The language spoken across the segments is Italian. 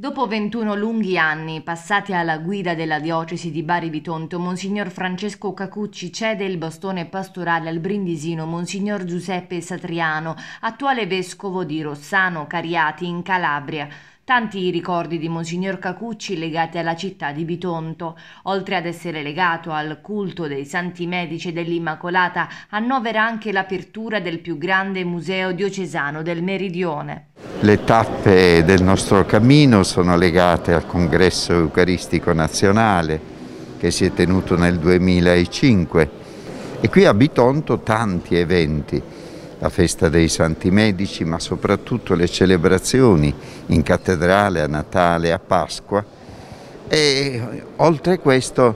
Dopo 21 lunghi anni passati alla guida della diocesi di Bari Bitonto, Monsignor Francesco Cacucci cede il bastone pastorale al brindisino Monsignor Giuseppe Satriano, attuale vescovo di Rossano Cariati in Calabria. Tanti i ricordi di Monsignor Cacucci legati alla città di Bitonto. Oltre ad essere legato al culto dei Santi Medici dell'Immacolata, annovera anche l'apertura del più grande museo diocesano del Meridione. Le tappe del nostro cammino sono legate al Congresso Eucaristico Nazionale che si è tenuto nel 2005 e qui a Bitonto tanti eventi, la festa dei Santi Medici, ma soprattutto le celebrazioni in cattedrale a Natale, a Pasqua e oltre questo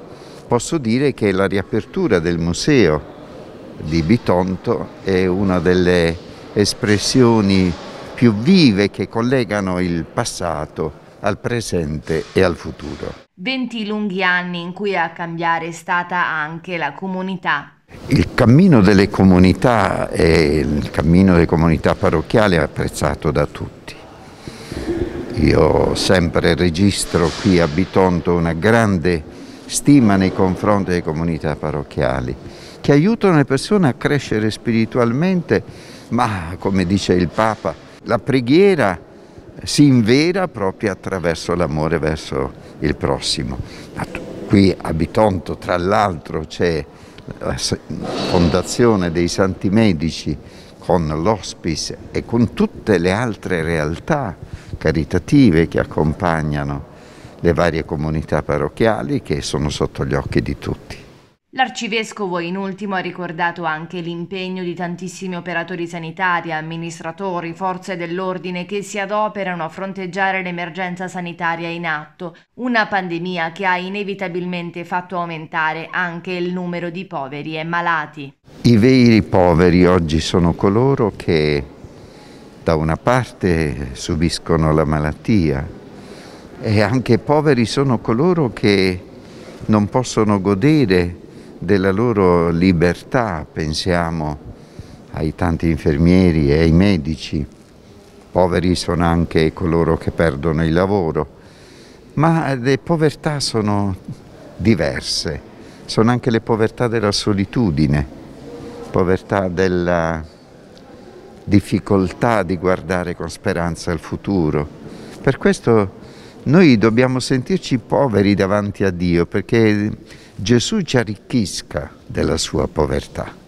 posso dire che la riapertura del museo di Bitonto è una delle espressioni più vive che collegano il passato al presente e al futuro. 20 lunghi anni in cui a cambiare è stata anche la comunità. Il cammino delle comunità e il cammino delle comunità parrocchiali è apprezzato da tutti. Io sempre registro qui a Bitonto una grande stima nei confronti delle comunità parrocchiali che aiutano le persone a crescere spiritualmente, ma come dice il Papa, la preghiera si invera proprio attraverso l'amore verso il prossimo. Qui a Bitonto, tra l'altro, c'è la fondazione dei Santi Medici con l'Hospice e con tutte le altre realtà caritative che accompagnano le varie comunità parrocchiali che sono sotto gli occhi di tutti. L'arcivescovo in ultimo ha ricordato anche l'impegno di tantissimi operatori sanitari, amministratori, forze dell'ordine che si adoperano a fronteggiare l'emergenza sanitaria in atto, una pandemia che ha inevitabilmente fatto aumentare anche il numero di poveri e malati. I veri poveri oggi sono coloro che da una parte subiscono la malattia e anche poveri sono coloro che non possono godere della loro libertà, pensiamo ai tanti infermieri e ai medici, poveri sono anche coloro che perdono il lavoro, ma le povertà sono diverse, sono anche le povertà della solitudine, povertà della difficoltà di guardare con speranza al futuro. Per questo noi dobbiamo sentirci poveri davanti a Dio perché Gesù ci arricchisca della sua povertà.